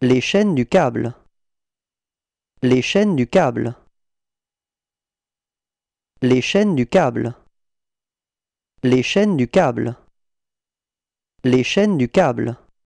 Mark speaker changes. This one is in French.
Speaker 1: Les chaînes du câble. Les chaînes du câble. Les chaînes du câble. Les chaînes du câble. Les chaînes du câble.